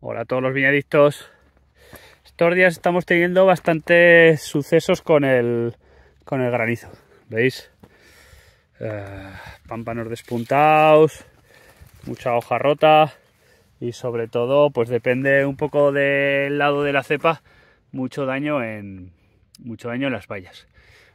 Hola a todos los viñadictos. Estos días estamos teniendo bastantes sucesos con el, granizo. ¿Veis? Eh, pámpanos despuntados, mucha hoja rota y sobre todo, pues depende un poco del lado de la cepa, mucho daño en, mucho daño en las vallas.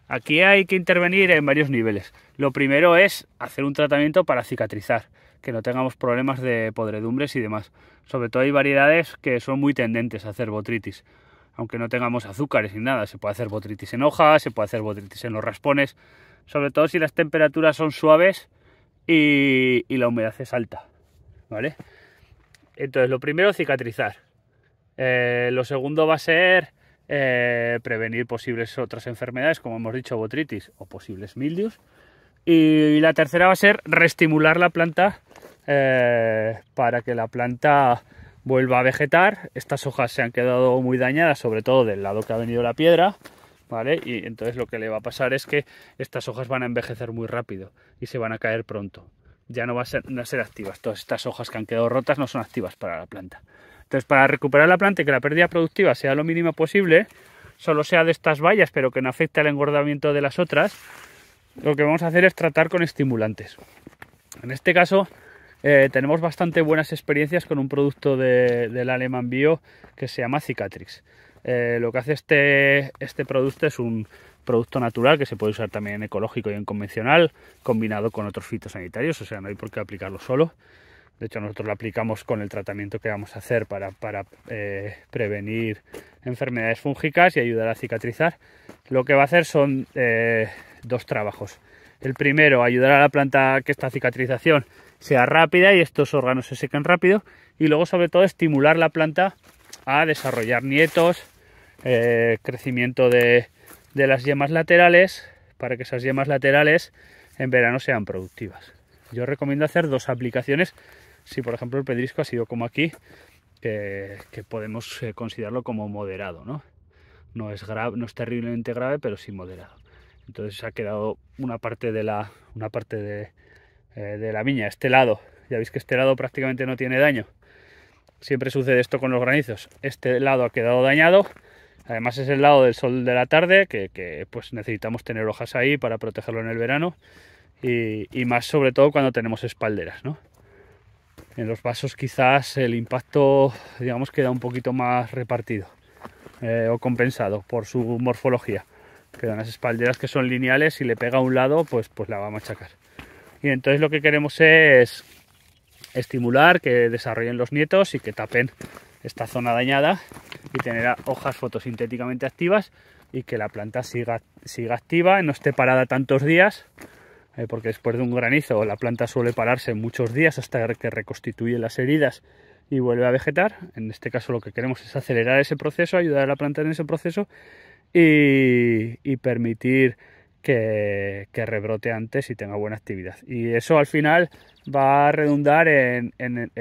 Aquí hay que intervenir en varios niveles. Lo primero es hacer un tratamiento para cicatrizar que no tengamos problemas de podredumbres y demás. Sobre todo hay variedades que son muy tendentes a hacer botritis, aunque no tengamos azúcares ni nada. Se puede hacer botritis en hojas, se puede hacer botritis en los raspones, sobre todo si las temperaturas son suaves y, la humedad es alta. ¿Vale? Entonces, lo primero, cicatrizar. Eh, lo segundo va a ser eh, prevenir posibles otras enfermedades, como hemos dicho, botritis o posibles mildius. Y la tercera va a ser reestimular la planta eh, para que la planta vuelva a vegetar. Estas hojas se han quedado muy dañadas, sobre todo del lado que ha venido la piedra. ¿Vale? Y entonces lo que le va a pasar es que estas hojas van a envejecer muy rápido y se van a caer pronto. Ya no, no van a ser activas. Todas estas hojas que han quedado rotas no son activas para la planta. Entonces, para recuperar la planta y que la pérdida productiva sea lo mínima posible, solo sea de estas vallas, pero que no afecte al engordamiento de las otras, lo que vamos a hacer es tratar con estimulantes. En este caso eh, tenemos bastante buenas experiencias con un producto del Alemán Bio que se llama Cicatrix. Eh, lo que hace este, este, producto es un producto natural que se puede usar también en ecológico y en convencional, combinado con otros fitosanitarios, o sea, no hay por qué aplicarlo solo. De hecho, nosotros lo aplicamos con el tratamiento que vamos a hacer para, eh, prevenir enfermedades fúngicas y ayudar a cicatrizar. Lo que va a hacer son dos trabajos. El primero, ayudar a la planta a que esta cicatrización sea rápida y estos órganos se sequen rápido. Y luego, sobre todo, estimular la planta a desarrollar nietos, eh, crecimiento de, las yemas laterales, para que esas yemas laterales en verano sean productivas. Yo recomiendo hacer dos aplicaciones si por ejemplo el pedrisco ha sido como aquí, que podemos eh, considerarlo como moderado, ¿no? es, grave, no es terriblemente grave, pero sí moderado entonces ha quedado una parte de la, una parte de, eh, la viña, este lado. Ya veis que este lado prácticamente no tiene daño. Siempre sucede esto con los granizos. Este lado ha quedado dañado. Además es el lado del sol de la tarde, que, pues necesitamos tener hojas ahí para protegerlo en el verano. Y, más sobre todo cuando tenemos espalderas, ¿no? En los vasos quizás el impacto, digamos, queda un poquito más repartido eh, o compensado por su morfología quedan las espalderas que son lineales y le pega a un lado, pues, pues la va a machacar. Y entonces lo que queremos es estimular que desarrollen los nietos y que tapen esta zona dañada y tener hojas fotosintéticamente activas y que la planta siga, siga activa, no esté parada tantos días, eh, porque después de un granizo la planta suele pararse muchos días hasta que reconstituye las heridas y vuelve a vegetar. En este caso lo que queremos es acelerar ese proceso, ayudar a la planta en ese proceso y, permitir que, rebrote antes y tenga buena actividad. Y eso al final va a redundar en,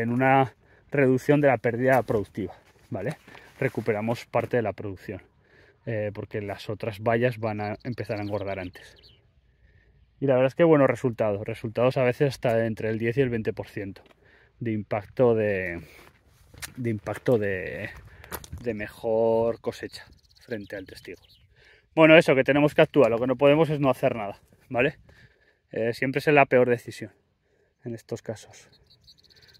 una reducción de la pérdida productiva, ¿vale? Recuperamos parte de la producción, eh, porque las otras vallas van a empezar a engordar antes. Y la verdad es que buenos resultados, resultados a veces hasta entre el 10 y el 20% de impacto de, impacto de mejor cosecha frente al testigo. Bueno, eso, que tenemos que actuar, lo que no podemos es no hacer nada, ¿vale? Eh, siempre es la peor decisión en estos casos.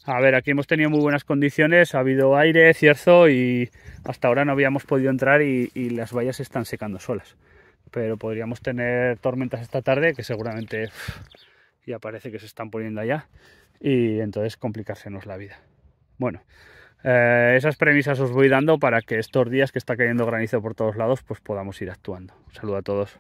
A ver, aquí hemos tenido muy buenas condiciones, ha habido aire, cierzo y hasta ahora no habíamos podido entrar y, las vallas están secando solas. Pero podríamos tener tormentas esta tarde que seguramente ya parece que se están poniendo allá y entonces complicársenos la vida. Bueno, eh, esas premisas os voy dando para que estos días que está cayendo granizo por todos lados, pues podamos ir actuando. Un saludo a todos.